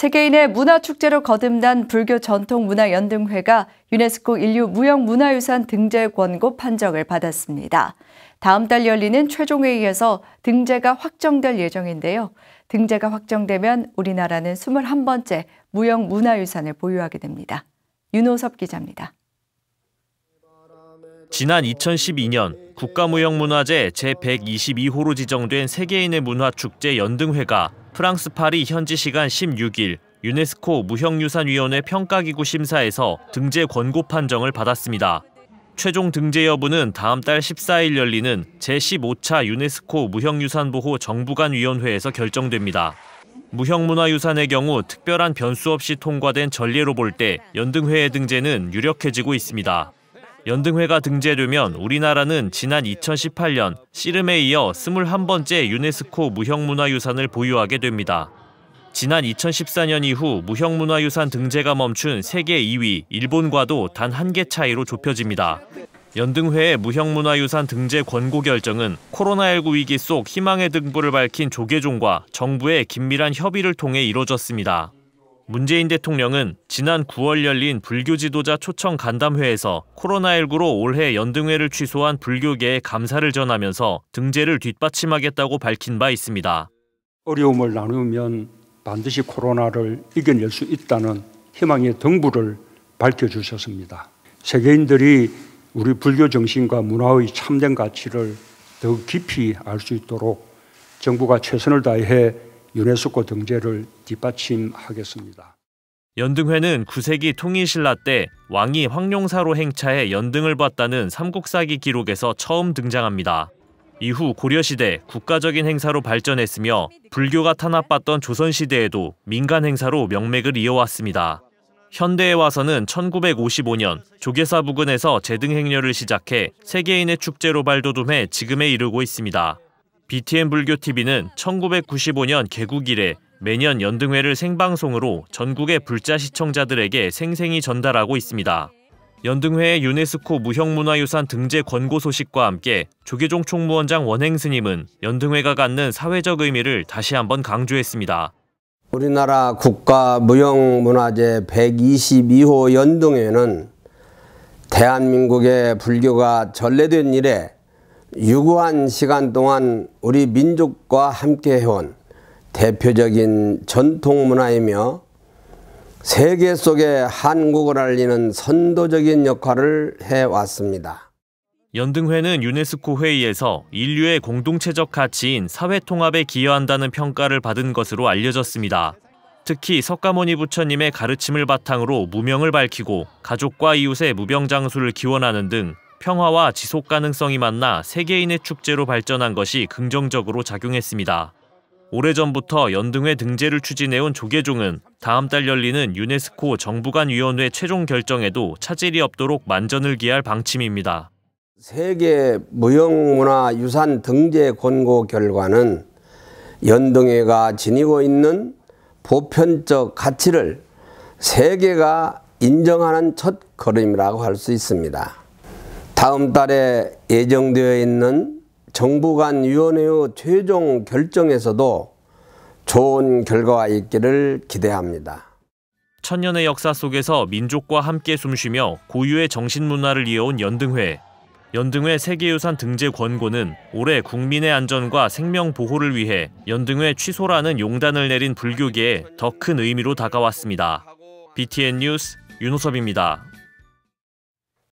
세계인의 문화축제로 거듭난 불교 전통문화연등회가 유네스코 인류 무형문화유산 등재 권고 판정을 받았습니다. 다음 달 열리는 최종회의에서 등재가 확정될 예정인데요. 등재가 확정되면 우리나라는 21번째 무형문화유산을 보유하게 됩니다. 윤호섭 기자입니다. 지난 2012년 국가무형문화재 제122호로 지정된 세계인의 문화축제 연등회가 프랑스 파리 현지 시간 16일 유네스코 무형유산위원회 평가기구 심사에서 등재 권고 판정을 받았습니다. 최종 등재 여부는 다음 달 14일 열리는 제15차 유네스코 무형유산보호 정부간위원회에서 결정됩니다. 무형문화유산의 경우 특별한 변수 없이 통과된 전례로 볼 때 연등회의 등재는 유력해지고 있습니다. 연등회가 등재되면 우리나라는 지난 2018년 씨름에 이어 21번째 유네스코 무형문화유산을 보유하게 됩니다. 지난 2014년 이후 무형문화유산 등재가 멈춘 세계 2위 일본과도 단 한 개 차이로 좁혀집니다. 연등회의 무형문화유산 등재 권고 결정은 코로나19 위기 속 희망의 등불을 밝힌 조계종과 정부의 긴밀한 협의를 통해 이뤄졌습니다. 문재인 대통령은 지난 9월 열린 불교 지도자 초청 간담회에서 코로나19로 올해 연등회를 취소한 불교계에 감사를 전하면서 등재를 뒷받침하겠다고 밝힌 바 있습니다. 어려움을 나누면 반드시 코로나를 이겨낼 수 있다는 희망의 등불을 밝혀주셨습니다. 세계인들이 우리 불교 정신과 문화의 참된 가치를 더 깊이 알 수 있도록 정부가 최선을 다해 유네스코 등재를 뒷받침하겠습니다. 연등회는 9세기 통일신라 때 왕이 황룡사로 행차해 연등을 봤다는 삼국사기 기록에서 처음 등장합니다. 이후 고려시대 국가적인 행사로 발전했으며 불교가 탄압받던 조선시대에도 민간 행사로 명맥을 이어왔습니다. 현대에 와서는 1955년 조계사 부근에서 재등 행렬을 시작해 세계인의 축제로 발돋움해 지금에 이르고 있습니다. BTN 불교 TV는 1995년 개국 이래 매년 연등회를 생방송으로 전국의 불자 시청자들에게 생생히 전달하고 있습니다. 연등회의 유네스코 무형문화유산 등재 권고 소식과 함께 조계종 총무원장 원행 스님은 연등회가 갖는 사회적 의미를 다시 한번 강조했습니다. 우리나라 국가 무형문화재 122호 연등회는 대한민국의 불교가 전래된 이래 유구한 시간 동안 우리 민족과 함께 해온 대표적인 전통문화이며 세계 속에 한국을 알리는 선도적인 역할을 해왔습니다. 연등회는 유네스코 회의에서 인류의 공동체적 가치인 사회통합에 기여한다는 평가를 받은 것으로 알려졌습니다. 특히 석가모니 부처님의 가르침을 바탕으로 무명을 밝히고 가족과 이웃의 무병장수를 기원하는 등 평화와 지속 가능성이 만나 세계인의 축제로 발전한 것이 긍정적으로 작용했습니다. 오래전부터 연등회 등재를 추진해온 조계종은 다음 달 열리는 유네스코 정부간위원회 최종 결정에도 차질이 없도록 만전을 기할 방침입니다. 세계 무형문화유산 등재 권고 결과는 연등회가 지니고 있는 보편적 가치를 세계가 인정하는 첫 걸음이라고 할 수 있습니다. 다음 달에 예정되어 있는 정부 간 위원회의 최종 결정에서도 좋은 결과가 있기를 기대합니다. 천년의 역사 속에서 민족과 함께 숨쉬며 고유의 정신문화를 이어온 연등회. 연등회 세계유산 등재 권고는 올해 국민의 안전과 생명 보호를 위해 연등회 취소라는 용단을 내린 불교계에 더 큰 의미로 다가왔습니다. BTN 뉴스 윤호섭입니다.